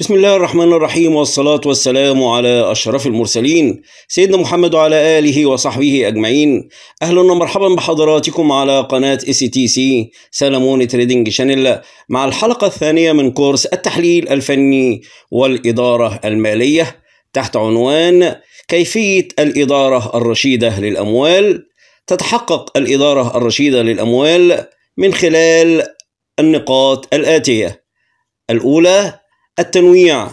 بسم الله الرحمن الرحيم والصلاة والسلام على أشرف المرسلين سيدنا محمد وعلى آله وصحبه أجمعين أهلا ومرحبا بحضراتكم على قناة اس تي سي سلمون تريدنج شانل مع الحلقة الثانية من كورس التحليل الفني والإدارة المالية تحت عنوان كيفية الإدارة الرشيدة للأموال تتحقق الإدارة الرشيدة للأموال من خلال النقاط الآتية الأولى التنويع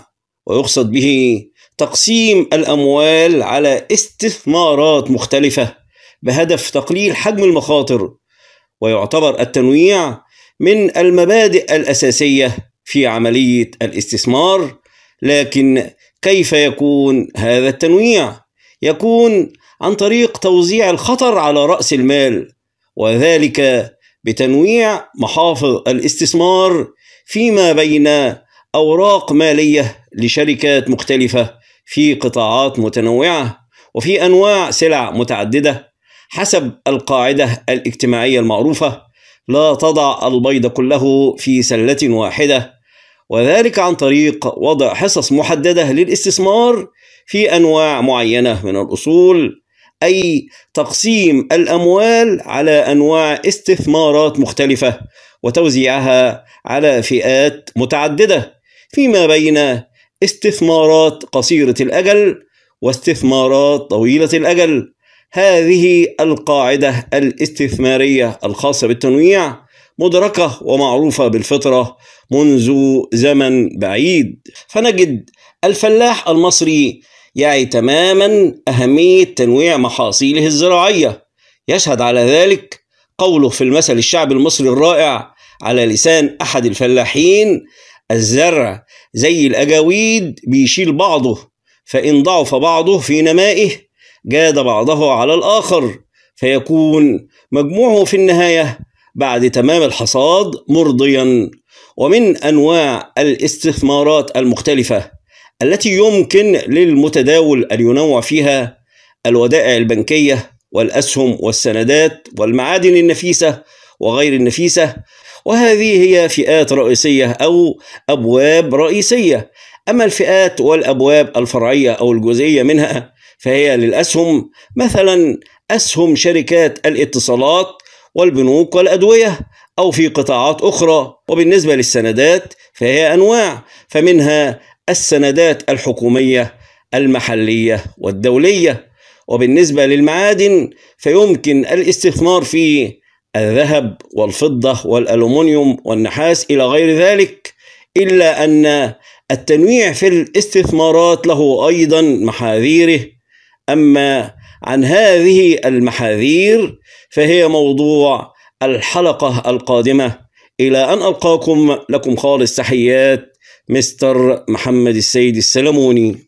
ويقصد به تقسيم الأموال على استثمارات مختلفة بهدف تقليل حجم المخاطر ويعتبر التنويع من المبادئ الأساسية في عملية الاستثمار لكن كيف يكون هذا التنويع؟ يكون عن طريق توزيع الخطر على رأس المال وذلك بتنويع محافظ الاستثمار فيما بين أوراق مالية لشركات مختلفة في قطاعات متنوعة وفي أنواع سلع متعددة حسب القاعدة الاجتماعية المعروفة لا تضع البيض كله في سلة واحدة وذلك عن طريق وضع حصص محددة للاستثمار في أنواع معينة من الأصول أي تقسيم الأموال على أنواع استثمارات مختلفة وتوزيعها على فئات متعددة فيما بين استثمارات قصيرة الأجل واستثمارات طويلة الأجل هذه القاعدة الاستثمارية الخاصة بالتنويع مدركة ومعروفة بالفطرة منذ زمن بعيد فنجد الفلاح المصري يعي تماما أهمية تنويع محاصيله الزراعية يشهد على ذلك قوله في المثل الشعبي المصري الرائع على لسان أحد الفلاحين الزرع زي الأجاويد بيشيل بعضه فإن ضعف بعضه في نمائه جاد بعضه على الآخر فيكون مجموعه في النهاية بعد تمام الحصاد مرضيا ومن أنواع الاستثمارات المختلفة التي يمكن للمتداول أن ينوع فيها الودائع البنكية والأسهم والسندات والمعادن النفيسة وغير النفيسة وهذه هي فئات رئيسية أو أبواب رئيسية أما الفئات والأبواب الفرعية أو الجزئية منها فهي للأسهم مثلا أسهم شركات الاتصالات والبنوك والأدوية أو في قطاعات أخرى وبالنسبة للسندات فهي أنواع فمنها السندات الحكومية المحلية والدولية وبالنسبة للمعادن فيمكن الاستثمار في الذهب والفضة والألومنيوم والنحاس إلى غير ذلك إلا أن التنويع في الاستثمارات له أيضا محاذيره أما عن هذه المحاذير فهي موضوع الحلقة القادمة إلى أن ألقاكم لكم خالص تحيات مستر محمد السيد السلموني